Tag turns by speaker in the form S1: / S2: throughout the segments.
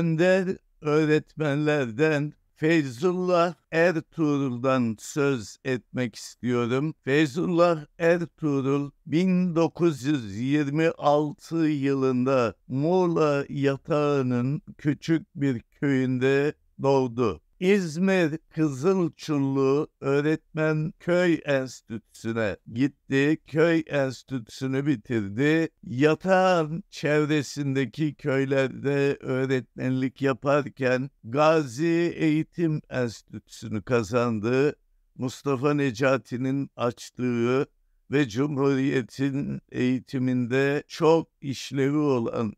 S1: Önder öğretmenlerden Feyzullah Ertuğrul'dan söz etmek istiyorum. Feyzullah Ertuğrul 1926 yılında Muğla yatağının küçük bir köyünde doğdu. İzmir Kızılçullu Öğretmen Köy Enstitüsü'ne gitti. Köy Enstitüsü'nü bitirdi. Yatağın çevresindeki köylerde öğretmenlik yaparken Gazi Eğitim Enstitüsü'nü kazandı. Mustafa Necati'nin açtığı ve Cumhuriyet'in eğitiminde çok işlevi olan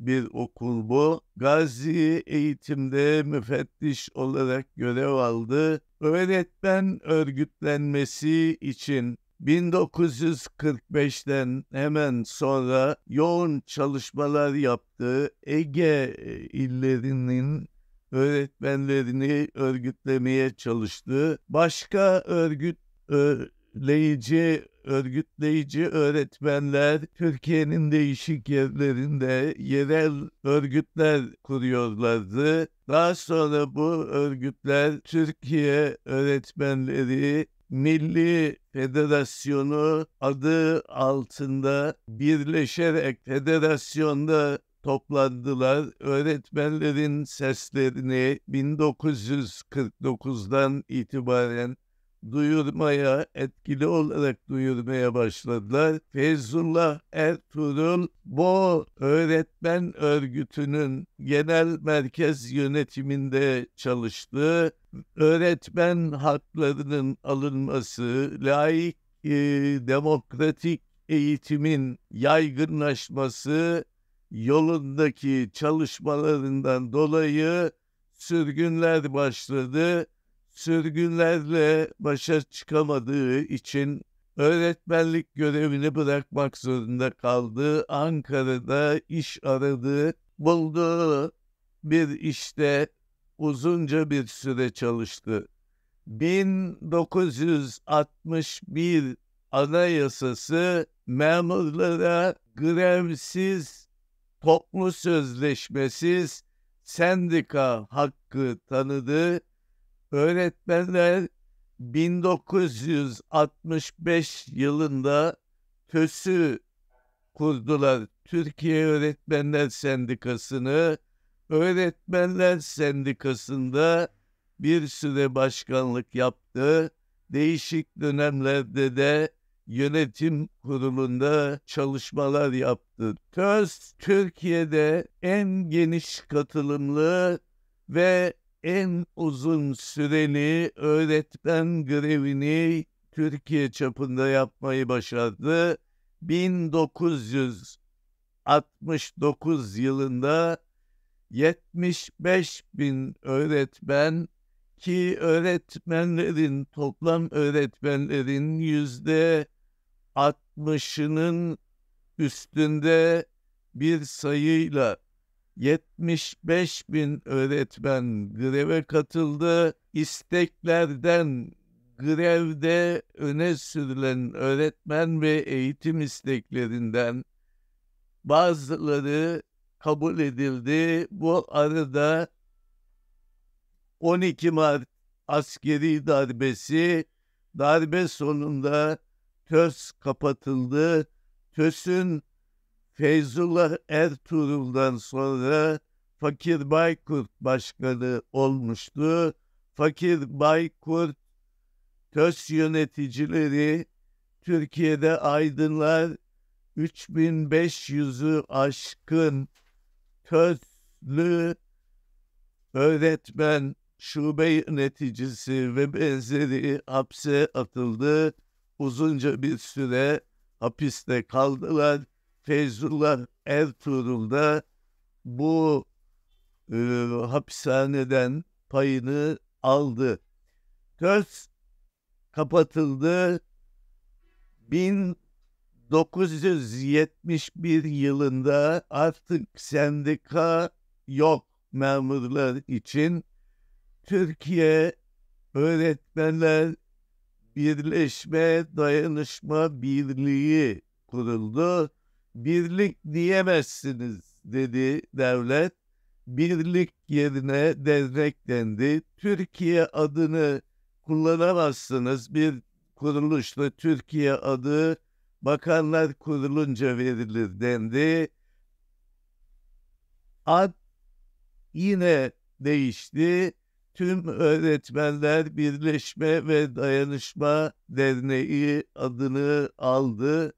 S1: bir okul bu. Gazi eğitimde müfettiş olarak görev aldı. Öğretmen örgütlenmesi için 1945'ten hemen sonra yoğun çalışmalar yaptı. Ege e, illerinin öğretmenlerini örgütlemeye çalıştı. Başka örgütleyici e, örgütleyici öğretmenler Türkiye'nin değişik yerlerinde yerel örgütler kuruyorlardı. Daha sonra bu örgütler Türkiye Öğretmenleri Milli Federasyonu adı altında birleşerek federasyonda toplandılar. Öğretmenlerin seslerini 1949'dan itibaren duyurmaya, etkili olarak duyurmaya başladılar. Feyzullah Ertuğrul bu öğretmen örgütünün genel merkez yönetiminde çalıştı. öğretmen haklarının alınması, layık, e, demokratik eğitimin yaygınlaşması yolundaki çalışmalarından dolayı sürgünler başladı sürgünlerle başa çıkamadığı için öğretmenlik görevini bırakmak zorunda kaldı. Ankara'da iş aradı, buldu. Bir işte uzunca bir süre çalıştı. 1961 Anayasası memurlara grevsiz, toplu sözleşmesiz sendika hakkı tanıdı öğretmenler 1965 yılında TÖS'ü kurdular. Türkiye Öğretmenler Sendikası'nı. Öğretmenler Sendikası'nda bir süre başkanlık yaptı. Değişik dönemlerde de yönetim kurulunda çalışmalar yaptı. TÖS Türkiye'de en geniş katılımlı ve en uzun süreni öğretmen grevini Türkiye çapında yapmayı başardı. 1969 yılında 75 bin öğretmen ki öğretmenlerin toplam öğretmenlerin yüzde 60'ının üstünde bir sayıyla 75 bin öğretmen greve katıldı. İsteklerden grevde öne sürülen öğretmen ve eğitim isteklerinden bazıları kabul edildi. Bu arada 12 Mart askeri darbesi darbe sonunda TÖS kapatıldı. TÖS'ün Feyzullah Ertuğrul'dan sonra Fakir Baykurt başkanı olmuştu. Fakir Baykurt TÖS yöneticileri Türkiye'de aydınlar 3500'ü aşkın TÖS'lü öğretmen, şube yöneticisi ve benzeri hapse atıldı. Uzunca bir süre hapiste kaldılar Feyzullah Ertuğrul'da bu e, hapishaneden payını aldı. Töz kapatıldı. 1971 yılında artık sendika yok memurlar için. Türkiye Öğretmenler Birleşme Dayanışma Birliği kuruldu birlik diyemezsiniz dedi devlet. Birlik yerine dernek dendi. Türkiye adını kullanamazsınız. Bir kuruluşta Türkiye adı bakanlar kurulunca verilir dendi. Ad yine değişti. Tüm Öğretmenler Birleşme ve Dayanışma Derneği adını aldı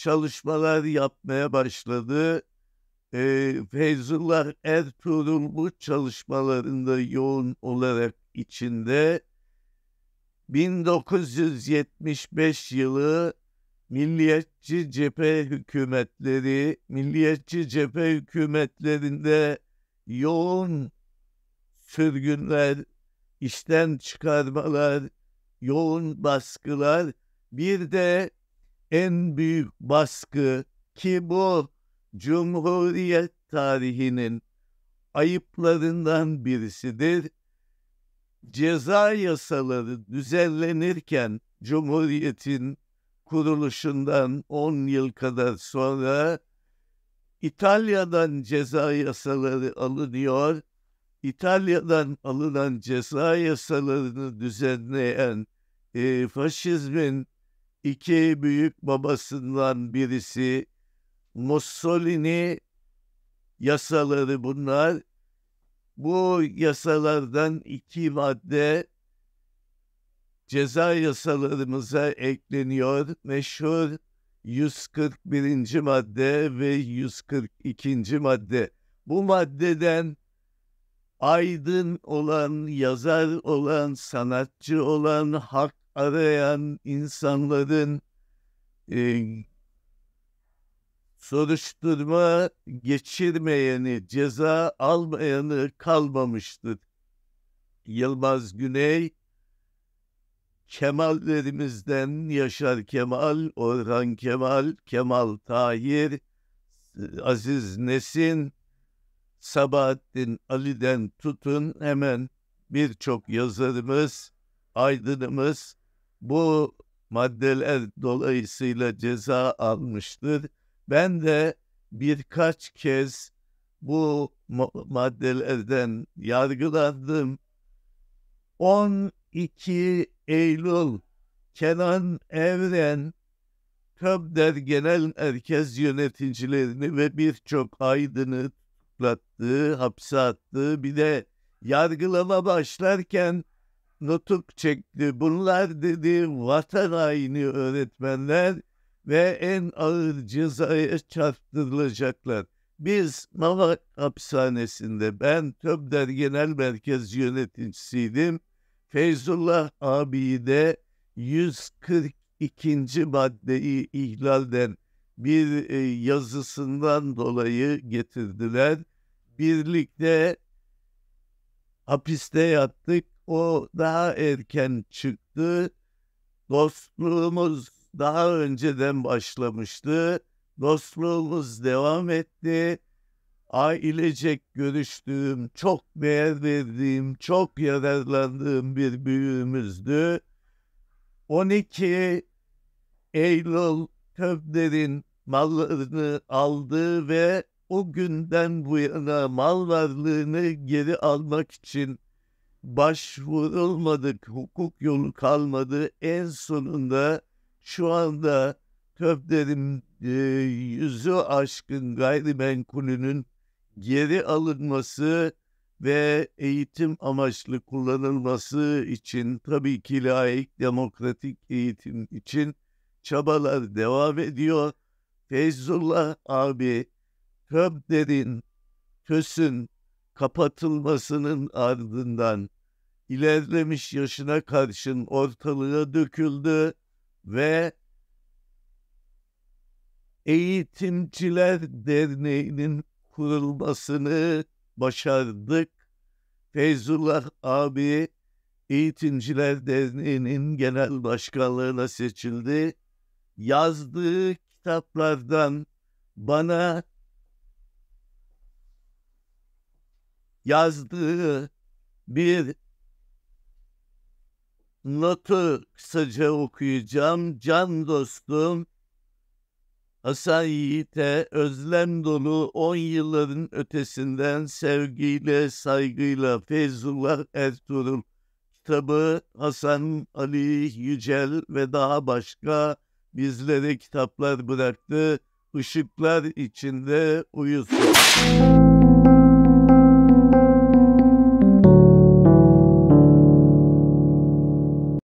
S1: çalışmalar yapmaya başladı. E, Feyzullah Ertuğrul bu çalışmalarında yoğun olarak içinde 1975 yılı milliyetçi cephe hükümetleri, milliyetçi cephe hükümetlerinde yoğun sürgünler, işten çıkarmalar, yoğun baskılar, bir de en büyük baskı ki bu Cumhuriyet tarihinin ayıplarından birisidir. Ceza yasaları düzenlenirken Cumhuriyet'in kuruluşundan 10 yıl kadar sonra İtalya'dan ceza yasaları alınıyor. İtalya'dan alınan ceza yasalarını düzenleyen e, faşizmin iki büyük babasından birisi Mussolini yasaları bunlar. Bu yasalardan iki madde ceza yasalarımıza ekleniyor. Meşhur 141. madde ve 142. madde. Bu maddeden aydın olan, yazar olan, sanatçı olan, hak arayan insanların e, soruşturma geçirmeyeni, ceza almayanı kalmamıştır. Yılmaz Güney, Kemallerimizden Yaşar Kemal, Orhan Kemal, Kemal Tahir, Aziz Nesin, Sabahattin Ali'den tutun hemen birçok yazarımız, aydınımız bu maddeler dolayısıyla ceza almıştır. Ben de birkaç kez bu maddelerden yargılandım. 12 Eylül Kenan Evren Kabder Genel Merkez yöneticilerini ve birçok aydını tutuklattığı, hapse attığı bir de yargılama başlarken nutuk çekti. Bunlar dedi vatan haini öğretmenler ve en ağır cezaya çarptırılacaklar. Biz Mamak hapishanesinde ben Töbder Genel Merkez yöneticisiydim. Feyzullah abiyi de 142. maddeyi ihlalden bir e, yazısından dolayı getirdiler. Birlikte hapiste yattık o daha erken çıktı. Dostluğumuz daha önceden başlamıştı. Dostluğumuz devam etti. Ailecek görüştüğüm, çok değer verdiğim, çok yararlandığım bir büyüğümüzdü. 12 Eylül Köfter'in mallarını aldı ve o günden bu yana mal varlığını geri almak için başvurulmadık, hukuk yolu kalmadı. En sonunda şu anda Köfter'in e, yüzü aşkın gayrimenkulünün geri alınması ve eğitim amaçlı kullanılması için tabii ki layık demokratik eğitim için çabalar devam ediyor. Feyzullah abi Köfter'in, TÖS'ün kapatılmasının ardından ilerlemiş yaşına karşın ortalığa döküldü ve Eğitimciler Derneği'nin kurulmasını başardık. Feyzullah abi Eğitimciler Derneği'nin genel başkanlığına seçildi. Yazdığı kitaplardan bana yazdığı bir notu kısaca okuyacağım. Can dostum Hasan Yiğit'e özlem dolu 10 yılların ötesinden sevgiyle, saygıyla Feyzullah Ertuğrul kitabı Hasan Ali Yücel ve daha başka bizlere kitaplar bıraktı. Işıklar içinde uyusun.